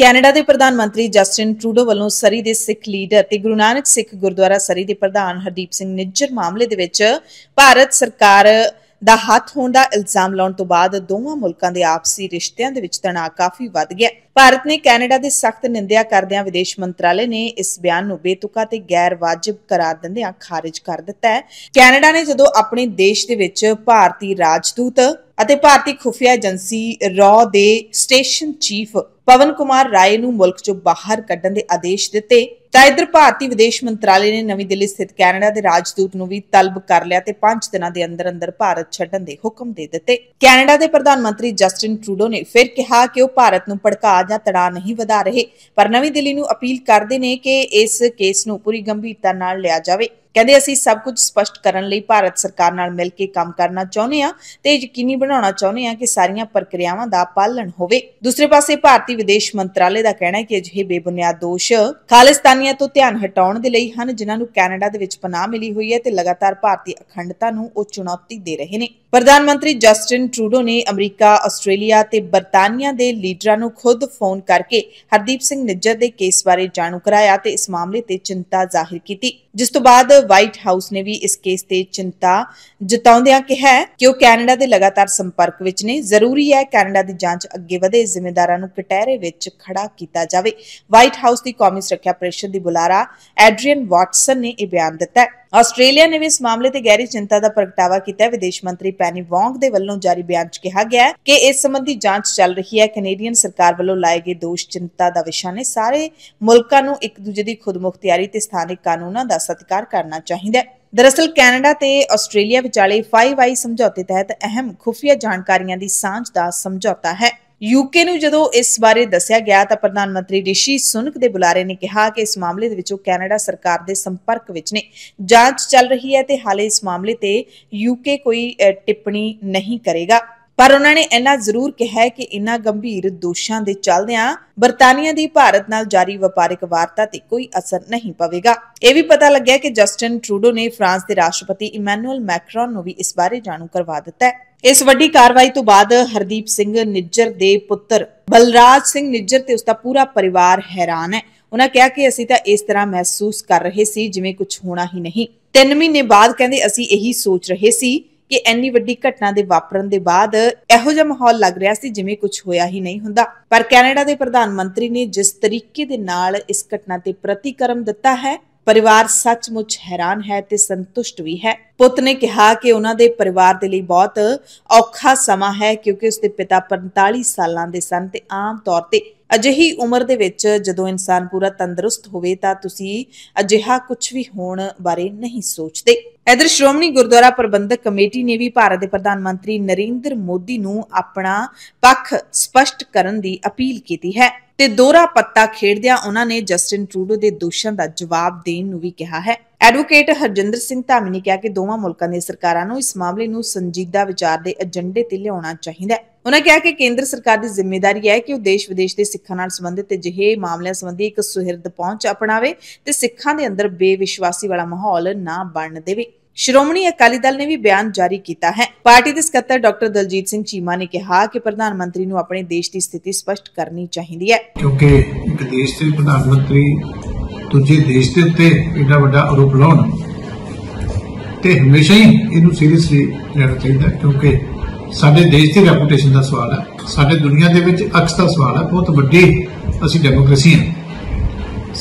Canada ਦੇ ਪ੍ਰਧਾਨ ਮੰਤਰੀ ਜਸਟਿਨ ਟਰੂਡੋ ਵੱਲੋਂ ਸਰੀ ਦੇ ਸਿੱਖ ਲੀਡਰ ਤੇ ਗੁਰੂ ਨਾਨਕ ਸਿੱਖ ਗੁਰਦੁਆਰਾ ਸਰੀ ਦੇ ਪ੍ਰਧਾਨ ਹਰਦੀਪ ਸਿੰਘ ਨਿੱਜਰ ਮਾਮਲੇ ਦੇ ਵਿੱਚ ਭਾਰਤ ਸਰਕਾਰ ਦਾ ਹੱਥ ਹੋਣ ਦਾ ਇਲਜ਼ਾਮ ਲਾਉਣ ਤੋਂ ਬਾਅਦ ਦੋਵਾਂ ਮੁਲਕਾਂ ਦੇ ਆਪਸੀ ਰਿਸ਼ਤਿਆਂ ਦੇ ਵਿੱਚ ਤਣਾਅ ਕਾਫੀ ਵੱਧ ਗਿਆ ਭਾਰਤ ਨੇ ਕੈਨੇਡਾ ਦੀ ਸਖਤ ਨਿੰਦਿਆ ਕਰਦਿਆਂ ਵਿਦੇਸ਼ ਮੰਤਰਾਲੇ ਨੇ ਇਸ ਬਿਆਨ ਨੂੰ ਬੇਤੁਕਾ ਤੇ ਗੈਰ ਵਾਜਬ ਕਰਾਰ ਦਿੰਦਿਆਂ ਖਾਰਜ ਕਰ ਦਿੱਤਾ ਹੈ ਕੈਨੇਡਾ ਨੇ ਜਦੋਂ ਆਪਣੇ ਦੇਸ਼ ਦੇ ਵਿੱਚ ਭਾਰਤੀ ਰਾਜਦੂਤ ਅਤੇ ਭਾਰਤੀ ਖੁਫੀਆ ਏਜੰਸੀ ਰੌ ਦੇ ਸਟੇਸ਼ਨ ਚੀਫ ਪਵਨ ਕੁਮਾਰ ਰਾਏ ਨੂੰ ਮੁਲਕ ਚੋਂ ਬਾਹਰ ਕੱਢਣ ਦੇ ਆਦੇਸ਼ ਦਿੱਤੇ ਤਾਂ ਇਧਰ ਭਾਰਤੀ ਵਿਦੇਸ਼ ਮੰਤਰਾਲੇ ਨੇ ਨਵੀਂ ਦਿੱਲੀ ਸਥਿਤ ਕੈਨੇਡਾ ਦੇ ਰਾਜਦੂਤ ਨੂੰ ਵੀ ਤਲਬ ਕਰ ਲਿਆ ਤੇ 5 ਦਿਨਾਂ ਦੇ ਅੰਦਰ ਅੰਦਰ ਭਾਰਤ ਛੱਡਣ ਦੇ ਹੁਕਮ ਦੇ ਦਿੱਤੇ ਕੈਨੇਡਾ ਦੇ ਪ੍ਰਧਾਨ ਮੰਤਰੀ ਜਸਟਿਨ ਟਰੂਡੋ ਨੇ ਫਿਰ ਕਿਹਾ ਕਿ ਉਹ ਭਾਰਤ ਨੂੰ ਭੜਕਾ ਜਾਂ ਤੜਾ ਨਹੀਂ ਵਧਾ ਰਹੇ ਪਰ ਨਵੀਂ ਦਿੱਲੀ ਨੂੰ ਅਪੀਲ ਕਰਦੇ ਨੇ ਕਿ ਇਸ ਕੇਸ ਨੂੰ ਪੂਰੀ ਗੰਭੀਰਤਾ ਨਾਲ ਲਿਆ ਜਾਵੇ ਕਹਿੰਦੇ ਅਸੀਂ ਸਭ ਕੁਝ ਸਪਸ਼ਟ ਕਰਨ ਲਈ ਭਾਰਤ ਸਰਕਾਰ ਨਾਲ ਮਿਲ ਕੇ ਕੰਮ ਕਰਨਾ ਚਾਹੁੰਦੇ ਹਾਂ ਤੇ ਯਕੀਨੀ ਬਣਾਉਣਾ ਚਾਹੁੰਦੇ ਹਾਂ ਕਿ ਸਾਰੀਆਂ ਪ੍ਰਕਿਰਿਆਵਾਂ ਦਾ ਪਾਲਣ ਹੋਵੇ ਦੂਸਰੇ ਪਾਸੇ ਭਾਰਤੀ ਵਿਦੇਸ਼ ਮੰਤਰਾਲੇ ਦਾ ਕਹਿਣਾ ਹੈ ਕਿ ਅਜਿਹੇ ਬੇਬੁਨਿਆਦ ਦੋਸ਼ ਖਾਲਿਸਤਾਨੀਆਂ ਤੋਂ ਧਿਆਨ ਹਟਾਉਣ ਦੇ ਲਈ ਹਨ ਜਿਨ੍ਹਾਂ ਨੂੰ ਕੈਨੇਡਾ ਦੇ ਵਿੱਚ ਪਨਾਹ ਮਿਲੀ ਹੋਈ ਹੈ ਤੇ ਲਗਾਤਾਰ ਭਾਰਤੀ ਅਖੰਡਤਾ ਨੂੰ ਉਹ ਚੁਣੌਤੀ ਦੇ ਰਹੇ ਨੇ ਪ੍ਰਧਾਨ ਮੰਤਰੀ ਜਸਟਿਨ ਟਰੂਡੋ ਨੇ ਅਮਰੀਕਾ ਆਸਟ੍ਰੇਲੀਆ ਤੇ ਬਰਤਾਨੀਆ ਦੇ ਲੀਡਰਾਂ ਨੂੰ ਖੁਦ ਫੋਨ ਕਰਕੇ ਹਰਦੀਪ ਸਿੰਘ ਨਿੱਜਰ ਦੇ ਕੇਸ ਬਾਰੇ ਜਾਣੂ ਕਰਾਇਆ ਤੇ ਇਸ ਮਾਮਲੇ ਤੇ ਚਿੰਤਾ ਜ਼ਾਹਿਰ ਕੀਤੀ ਜਿਸ ਤੋਂ ਬਾਅਦ ਵਾਈਟ ਹਾਊਸ ਨੇ ਵੀ ਇਸ ਕੇਸ ਤੇ ਚਿੰਤਾ ਜਤਾਉਂਦਿਆਂ ਕਿਹਾ ਕਿ ਉਹ ਕੈਨੇਡਾ ਦੇ ਲਗਾਤਾਰ ਸੰਪਰਕ ਵਿੱਚ ਨੇ ਜ਼ਰੂਰੀ ਹੈ ਕੈਨੇਡਾ ਦੀ ਜਾਂਚ ਅੱਗੇ ਵਧੇ ਜ਼ਿੰਮੇਦਾਰਾਂ ਨੂੰ ਕਟਹਿਰੇ ਵਿੱਚ ਖੜਾ ਕੀਤਾ ਜਾਵੇ ਵਾਈਟ ਹਾਊਸ ਦੀ ਕੌਮੀ ਸੁਰੱਖਿਆ ਪ੍ਰੇਸ਼ਰ ਦੀ ਬੁਲਾਰਾ ਐਡਰੀਅਨ ਵਾਟਸਨ ਨੇ ਇਹ ਬਿਆਨ ਦਿੱਤਾ ਹੈ ਆਸਟ੍ਰੇਲੀਆ ਨੇ ਵੀ ਇਸ ਮਾਮਲੇ ਤੇ ਗਹਿਰੀ ਚਿੰਤਾ ਦਾ ਪ੍ਰਗਟਾਵਾ ਕੀਤਾ ਵਿਦੇਸ਼ ਮੰਤਰੀ ਪੈਨੀ ਵੌਂਗ ਦੇ ਵੱਲੋਂ ਜਾਰੀ ਬਿਆਨ 'ਚ ਕਿਹਾ ਗਿਆ ਕਿ ਇਸ ਸੰਬੰਧੀ ਜਾਂਚ ਚੱਲ ਰਹੀ ਹੈ ਕੈਨੇਡੀਅਨ ਸਰਕਾਰ ਵੱਲੋਂ ਲਾਏ ਗਏ ਦੋਸ਼ ਚਿੰਤਾ ਦਾ ਵਿਸ਼ਾ ਨੇ ਸਾਰੇ ਮੁਲਕਾਂ ਨੂੰ ਇੱਕ ਦੂਜੇ ਦੀ ਖੁਦਮੁਖਤਿਆਰੀ ਤੇ ਸਥਾਨਿਕ ਕਾਨੂੰਨਾਂ ਦਾ ਸਤਿਕਾਰ ਕਰਨਾ ਚਾਹੀਦਾ ਹੈ ਦਰਅਸਲ ਕੈਨੇਡਾ ਤੇ ਆਸਟ੍ਰੇਲੀਆ ਵਿਚਾਲੇ 5i ਸਮਝੌਤੇ ਤਹਿਤ ਅਹਿਮ ਖੁਫੀਆ ਜਾਣਕਾਰੀਆਂ ਦੀ ਸਾਂਝ ਦਾ ਸਮਝੌਤਾ ਹੈ ਯੂਕੇ ਨੂੰ ਜਦੋਂ ਇਸ ਬਾਰੇ ਦੱਸਿਆ ਗਿਆ ਤਾਂ ਪ੍ਰਧਾਨ ਮੰਤਰੀ ਰਿਸ਼ੀ ਸੁਨਕ ਦੇ ਬੁਲਾਰੇ ਨੇ ਕਿਹਾ ਕਿ ਇਸ ਮਾਮਲੇ ਦੇ ਵਿੱਚ ਉਹ ਕੈਨੇਡਾ ਸਰਕਾਰ ਦੇ ਸੰਪਰਕ ਵਿੱਚ ਨੇ ਜਾਂਚ ਚੱਲ ਰਹੀ ਹੈ ਤੇ ਹਾਲੇ ਇਸ ਮਾਮਲੇ ਤੇ ਯੂਕੇ ਕੋਈ ਟਿੱਪਣੀ ਨਹੀਂ ਕਰੇਗਾ ਪਰ ਉਹਨਾਂ ਨੇ ਇਹਨਾਂ ਜ਼ਰੂਰ ਕਿਹਾ ਕਿ ਇਨ੍ਹਾਂ ਗੰਭੀਰ ਦੋਸ਼ਾਂ ਦੇ ਚੱਲਦਿਆਂ ਬਰਤਾਨੀਆ ਦੀ ਭਾਰਤ ਨਾਲ ਜਾਰੀ ਵਪਾਰਕ ਵਾਰਤਾ ਤੇ ਕੋਈ ਅਸਰ ਨਹੀਂ ਪਵੇਗਾ ਇਹ ਵੀ ਪਤਾ ਲੱਗਿਆ ਕਿ ਜਸਟਿਨ ਟਰੂਡੋ ਨੇ ਫਰਾਂਸ ਦੇ ਰਾਸ਼ਟਰਪਤੀ ਇਮੈਨੂਅਲ ਮੈਕਰੋਨ ਨੂੰ ਵੀ ਇਸ ਬਾਰੇ ਜਾਣੂ ਕਰਵਾ ਦਿੱਤਾ ਹੈ ਇਸ ਵੱਡੀ ਕਾਰਵਾਈ ਤੋਂ ਬਾਅਦ ਹਰਦੀਪ ਸਿੰਘ ਨਿੱਜਰ ਦੇ ਪੁੱਤਰ ਬਲਰਾਜ ਸਿੰਘ ਨਿੱਜਰ ਤੇ ਉਸ ਦਾ ਪੂਰਾ ਪਰਿਵਾਰ ਹੈਰਾਨ ਹੈ ਉਹਨਾਂ ਕਿਹਾ ਕਿ ਅਸੀਂ ਤਾਂ ਇਸ ਤਰ੍ਹਾਂ ਮਹਿਸੂਸ ਕਰ ਰਹੇ ਸੀ ਜਿਵੇਂ ਕੁਝ ਹੋਣਾ ਹੀ ਨਹੀਂ 3 ਮਹੀਨੇ ਬਾਅਦ ਕਹਿੰਦੇ ਅਸੀਂ ਇਹੀ ਸੋਚ ਰਹੇ ਸੀ ਕਿ ਐਨੀ ਵੱਡੀ ਘਟਨਾ ਦੇ ਵਾਪਰਨ ਦੇ ਬਾਅਦ ਇਹੋ ਜਿਹਾ ਮਾਹੌਲ ਲੱਗ ਰਿਹਾ ਸੀ ਜਿਵੇਂ ਕੁਝ ਹੋਇਆ ਹੀ ਨਹੀਂ ਹੁੰਦਾ ਪਰ ਕੈਨੇਡਾ ਦੇ ਪ੍ਰਧਾਨ ਮੰਤਰੀ ਨੇ ਜਿਸ ਤਰੀਕੇ ਦੇ ਨਾਲ ਇਸ ਘਟਨਾ ਤੇ ਪ੍ਰਤੀਕਰਮ ਦਿੱਤਾ ਹੈ ਪਰਿਵਾਰ ਸੱਚਮੁੱਚ ਹੈਰਾਨ ਹੈ ਤੇ ਸੰਤੁਸ਼ਟ ਵੀ ਹੈ ਪੁੱਤ ਨੇ ਕਿਹਾ ਕਿ ਉਹਨਾਂ ਦੇ ਪਰਿਵਾਰ ਦੇ ਲਈ ਬਹੁਤ ਔਖਾ ਸਮਾਂ ਹੈ ਕਿਉਂਕਿ ਉਸ ਦੇ ਪਿਤਾ 45 ਸਾਲਾਂ ਦੇ ਸਨ ਤੇ ਆਮ ਤੌਰ ਤੇ ਅਜਿਹੀ ਉਮਰ ਦੇ ਵਿੱਚ ਜਦੋਂ ਇਨਸਾਨ ਪੂਰਾ ਤੰਦਰੁਸਤ ਹੋਵੇ ਤਾਂ ਤੁਸੀਂ ਅਜਿਹਾ ਕੁਝ ਵੀ ਹੋਣ ਬਾਰੇ ਨਹੀਂ ਸੋਚਦੇ ਇਧਰ ਸ਼੍ਰੋਮਣੀ ਗੁਰਦੁਆਰਾ ਪ੍ਰਬੰਧਕ ਕਮੇਟੀ ਨੇ ਵੀ ਭਾਰਤ ਦੇ ਪ੍ਰਧਾਨ ਮੰਤਰੀ ਨਰਿੰਦਰ ਮੋਦੀ ਨੂੰ ਆਪਣਾ ਪੱਖ ਸਪਸ਼ਟ ਕਰਨ ਦੀ ਅਪੀਲ ਕੀਤੀ ਹੈ ਤੇ ਦੋਰਾ ਪੱਤਾ ਖੇਡਦਿਆਂ ਉਹਨਾਂ ਨੇ ਜਸਟਿਨ ਟਰੂਡੋ ਦੇ ਦੋਸ਼ਾਂ ਦਾ ਜਵਾਬ ਦੇਣ ਨੂੰ ਵੀ ਕਿਹਾ ਹੈ ਐਡਵੋਕੇਟ ਹਰਜਿੰਦਰ ਸਿੰਘ ਧਾਮੀ ਨੇ ਕਿਹਾ ਕਿ ਦੋਵਾਂ ਮੁਲਕਾਂ ਦੀਆਂ ਸਰਕਾਰਾਂ ਨੂੰ ਇਸ ਮਾਮਲੇ ਨੂੰ ਸੰਜੀਦਾ ਵਿਚਾਰ ਦੇ ਏਜੰਡੇ ਤੇ ਲਿਆਉਣਾ ਚਾਹੀਦਾ ਹੈ ਉਹਨਾਂ ਕਿਹਾ ਕਿ ਕੇਂਦਰ ਸਰਕਾਰ ਦੀ ਜ਼ਿੰਮੇਵਾਰੀ ਹੈ ਕਿ ਉਹ ਦੇਸ਼ ਵਿਦੇਸ਼ ਦੇ ਸਿੱਖਾਂ ਨਾਲ ਸੰਬੰਧਿਤ ਜਿਹੇ ਮਾਮਲਿਆਂ ਸੰਬੰਧੀ ਇੱਕ ਸੁਹਿਰਦ ਪਹੁੰਚ ਅਪਣਾਵੇ ਤੇ ਸਿੱਖਾਂ ਦੇ ਅੰਦਰ ਬੇਵਿਸ਼ਵਾਸੀ ਵਾਲਾ ਮਾਹੌਲ ਨਾ ਬਣਨ ਦੇਵੇ ਸ਼੍ਰੋਮਣੀ ਅਕਾਲੀ ਦਲ ਨੇ ਵੀ ਬਿਆਨ ਜਾਰੀ ਕੀਤਾ ਹੈ ਪਾਰਟੀ ਦੇ ਸਕੱਤਰ ਡਾਕਟਰ ਦਲਜੀਤ ਸਿੰਘ ਚੀਮਾ ਨੇ ਕਿਹਾ ਕਿ ਪ੍ਰਧਾਨ ਮੰਤਰੀ ਨੂੰ ਆਪਣੇ ਦੇਸ਼ ਦੀ ਸਥਿਤੀ ਸਪਸ਼ਟ ਕਰਨੀ ਚਾਹੀਦੀ ਹੈ ਕਿਉਂਕਿ ਇੱਕ ਦੇਸ਼ ਦੇ ਪ੍ਰਧਾਨ ਮੰਤਰੀ ਦੂਜੇ ਦੇਸ਼ ਦੇ ਉੱਤੇ ਇੰਨਾ ਵੱਡਾ ਆਰੋਪ ਲਾਉਣ ਤੇ ਹਮੇਸ਼ਾ ਹੀ ਇਹਨੂੰ ਸੀਰੀਅਸਲੀ ਲੈਣਾ ਚਾਹੀਦਾ ਕਿਉਂਕਿ ਸਾਡੇ ਦੇਸ਼ ਦੀ ਰੈਪੂਟੇਸ਼ਨ ਦਾ ਸਵਾਲ ਹੈ ਸਾਡੇ ਦੁਨੀਆ ਦੇ ਵਿੱਚ ਅਕਸ ਦਾ ਸਵਾਲ ਹੈ ਬਹੁਤ ਵੱਡੀ ਅਸੀਂ ਡੈਮੋਕ੍ਰੇਸੀ ਹਾਂ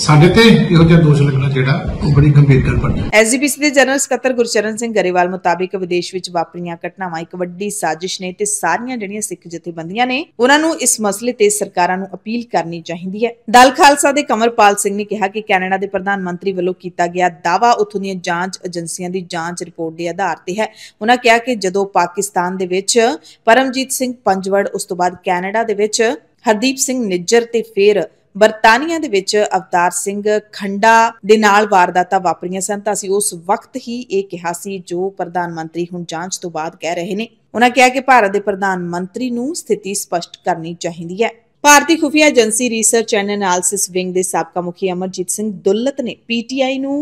ਸਾਡੇ ਤੇ ਇਹੋ ਜਿਹਾ ਦੋਸ਼ ਲੱਗਣਾ ਜਿਹੜਾ ਉਹ ਬੜੀ ਗੰਭੀਰ ਗੱਲ ਬਣ ਜਾਂਦੀ ਐਸਜੀਪੀਸੀ ਦੇ ਜਨਰਲ ਸਕੱਤਰ ਗੁਰਚਰਨ ਸਿੰਘ ਗਰੇਵਾਲ ਮੁਤਾਬਿਕ ਵਿਦੇਸ਼ ਵਿੱਚ ਵਾਪਰੀਆਂ ਘਟਨਾਵਾਂ ਇੱਕ ਵੱਡੀ ਸਾਜ਼ਿਸ਼ ਨੇ ਤੇ ਸਾਰੀਆਂ ਜਿਹੜੀਆਂ ਸਿੱਖ ਜਥੇਬੰਦੀਆਂ ਨੇ ਉਹਨਾਂ ਨੂੰ ਇਸ ਮਸਲੇ ਤੇ ਸਰਕਾਰਾਂ ਨੂੰ ਅਪੀਲ ਕਰਨੀ ਚਾਹੀਦੀ ਹੈ ਦਲ ਖਾਲਸਾ ਦੇ ਕਮਰਪਾਲ ਸਿੰਘ ਨੇ ਕਿਹਾ ਕਿ ਕੈਨੇਡਾ ਦੇ ਪ੍ਰਧਾਨ ਮੰਤਰੀ ਵੱਲੋਂ ਕੀਤਾ ਗਿਆ ਦਾਵਾ ਉਥੋਂ ਦੀਆਂ ਜਾਂਚ ਏਜੰਸੀਆਂ ਦੀ ਜਾਂਚ ਰਿਪੋਰਟ ਦੇ ਆਧਾਰ ਤੇ ਹੈ ਉਹਨਾਂ ਕਿਹਾ ਕਿ ਜਦੋਂ ਪਾਕਿਸਤਾਨ ਦੇ ਵਿੱਚ ਪਰਮਜੀਤ ਸਿੰਘ ਪੰਜਵੜ ਉਸ ਤੋਂ ਬਾਅਦ ਕੈਨੇਡਾ ਦੇ ਵਿੱਚ ਹਰਦੀਪ ਸਿੰਘ ਨਿੱਜਰ ਤੇ ਫੇਰ ਬਰਤਾਨੀਆ ਦੇ ਵਿੱਚ ਅਵਤਾਰ ਸਿੰਘ ਖੰਡਾ ਦੇ ਨਾਲ ਵਾਰਦਾਤਾਂ ਵਾਪਰੀਆਂ ਸਨ ਤਾਂ ਅਸੀਂ ਉਸ ਵਕਤ ਹੀ ਇਹ ਕਿਹਾ ਸੀ ਜੋ ਪ੍ਰਧਾਨ ਮੰਤਰੀ ਹੁਣ ਜਾਂਚ ਤੋਂ ਬਾਅਦ ਕਹਿ ਰਹੇ ਨੇ ਉਹਨਾਂ ਕਿਹਾ ਕਿ ਭਾਰਤ ਦੇ ਪ੍ਰਧਾਨ ਮੰਤਰੀ ਨੂੰ ਸਥਿਤੀ ਸਪਸ਼ਟ ਕਰਨੀ ਚਾਹੀਦੀ ਹੈ ਭਾਰਤੀ ਖੁਫੀਆ agency research and analysis wing ਦੇ ਸਾਬਕਾ ਮੁਖੀ ਅਮਰਜੀਤ ਸਿੰਘ ਦੁੱਲਤ ਨੇ ਪੀਟੀਆਈ ਨੂੰ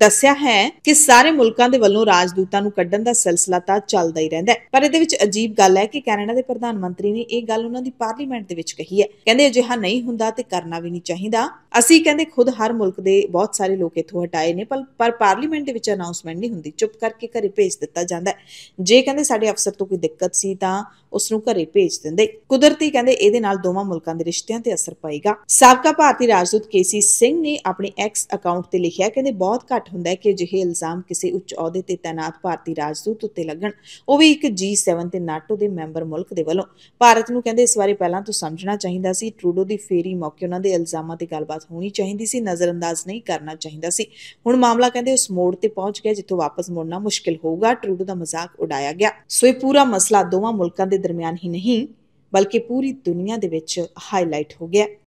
ਦੱਸਿਆ ਹੈ ਕਿ ਸਾਰੇ ਮੁਲਕਾਂ ਦੇ ਵੱਲੋਂ ਰਾਜਦੂਤਾਂ ਨੂੰ ਕੱਢਣ ਦਾ ਸਿਲਸਿਲਾ ਤਾਂ ਚੱਲਦਾ ਹੀ ਰਹਿੰਦਾ ਹੈ ਪਰ ਇਹਦੇ ਵਿੱਚ ਅਜੀਬ ਗੱਲ ਹੈ ਕਿ ਕੈਨੇਡਾ ਦੇ ਪ੍ਰਧਾਨ ਮੰਤਰੀ ਨੇ ਇਹ ਗੱਲ ਉਹਨਾਂ ਦੀ ਪਾਰਲੀਮੈਂਟ ਦੇ ਵਿੱਚ ਕਹੀ ਹੈ ਕਹਿੰਦੇ ਅਜਿਹਾ ਨਹੀਂ ਹੁੰਦਾ ਤੇ ਕਰਨਾ ਵੀ ਨਹੀਂ ਚਾਹੀਦਾ ਅਸੀਂ ਕਹਿੰਦੇ ਖੁਦ ਹਰ ਮੁਲਕ ਦੇ ਬਹੁਤ ਸਾਰੇ ਲੋਕ ਇਥੋਂ ਹਟਾਏ ਨੇ ਪਰ ਪਾਰਲੀਮੈਂਟ ਦੇ ਵਿੱਚ ਅਨਾਉਂਸਮੈਂਟ ਨਹੀਂ ਹੁੰਦੀ ਚੁੱਪ ਕਰਕੇ ਘਰੇ ਭੇਜ ਦਿੱਤਾ ਜਾਂਦਾ ਜੇ ਕਹਿੰਦੇ ਸਾਡੇ ਅਫਸਰ ਤੋਂ ਕੋਈ ਦਿੱਕਤ ਸੀ ਤਾਂ ਉਸ ਨੂੰ ਘਰੇ ਭੇਜ ਦਿੰਦੇ ਕੁਦਰਤੀ ਕਹਿੰਦੇ ਇਹਦੇ ਨਾਲ ਦੋਵਾਂ ਮੁਲਕਾਂ ਦੇ ਰਿਸ਼ਤਿਆਂ ਤੇ ਅਸਰ ਪਾਏਗਾ ਸਾਬਕਾ ਭਾਰਤੀ ਰਾਜਦੂਤ ਕੇਸੀ ਸਿੰਘ ਨੇ ਆਪਣੇ ਐਕਸ ਅਕਾਊਂਟ ਤੇ ਲਿਖਿਆ ਕਹਿੰਦੇ ਬਹੁਤ ਘੱਟ ਹੁੰਦਾ ਹੈ ਕਿ ਅਜਿਹੇ ਇਲਜ਼ਾਮ ਕਿਸੇ ਉੱਚ ਅਹੁਦੇ ਤੇ ਤਾਇਨਾਤ ਭਾਰਤੀ ਰਾਜਦੂਤ ਉੱਤੇ ਲੱਗਣ ਉਹ ਵੀ ਇੱਕ G7 ਤੇ ਨਾਟੋ ਦੇ ਮੈਂਬਰ ਮੁਲਕ ਦੇ ਵੱਲੋਂ ਭਾਰਤ ਨੂੰ ਕਹਿੰਦੇ ਇਸ ਬਾਰੇ ਪਹਿਲਾਂ ਤੋਂ ਸਮਝਣਾ ਚਾਹੀਦਾ ਸੀ ਟਰੂਡੋ ਦੀ ਫੇਰੀ ਮੌਕੇ ਉਹਨਾਂ ਦੇ ਇਲਜ਼ਾਮਾਂ ਤੇ ਗੱਲਬਾਤ ਹੋਣੀ ਚਾਹੀਦੀ ਸੀ ਨਜ਼ਰਅੰਦਾਜ਼ ਨਹੀਂ ਕਰਨਾ ਚਾਹੀਦਾ ਸੀ ਹੁਣ ਮਾਮਲਾ ਕਹਿੰਦੇ ਉਸ ਮੋੜ ਤੇ ਪਹੁੰਚ ਗਿਆ ਜਿੱਥੋਂ ਵਾਪਸ ਮੁੜਨਾ ਮੁਸ਼ਕਿਲ ਹੋਊਗਾ ਟਰੂਡੋ ਦਾ ਮਜ਼ਾਕ ਉਡਾਇਆ ਗਿਆ ਸੋ ਇਹ ਪੂਰਾ ਮਸਲਾ ਦੋਵਾਂ ਮੁਲਕਾਂ ਦੇ ਦਰਮਿਆਨ ਹੀ ਨਹੀਂ ਬਲਕਿ ਪੂਰੀ ਦੁਨੀਆ ਦੇ ਵਿੱਚ ਹਾਈਲਾਈਟ ਹੋ ਗਿਆ